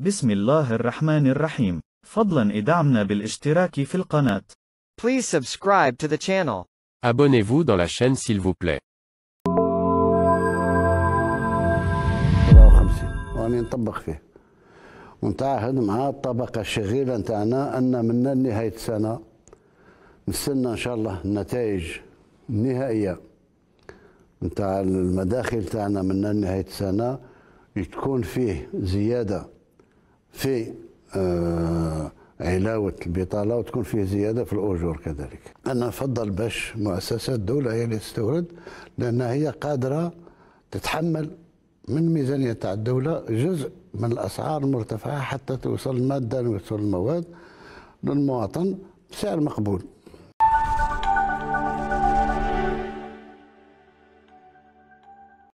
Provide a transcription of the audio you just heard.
بسم الله الرحمن الرحيم فضلا ادعمنا بالاشتراك في القناة Please subscribe to the channel. Abonnez-vous dans la chaîne s'il vous plaît. نطبق فيه ونتعهد مع الطبقة الشغيلة نتاعنا أن من نهاية السنة نستنى إن شاء الله النتائج النهائية نتاع المداخل تاعنا من نهاية السنة تكون فيه زيادة في آه، علاوة البطالة وتكون فيه زيادة في الأجور كذلك أنا أفضل باش مؤسسات الدولة هي اللي تستورد لأنها هي قادرة تتحمل من ميزانية تاع الدولة جزء من الأسعار المرتفعة حتى توصل المادة وتوصل المواد للمواطن بسعر مقبول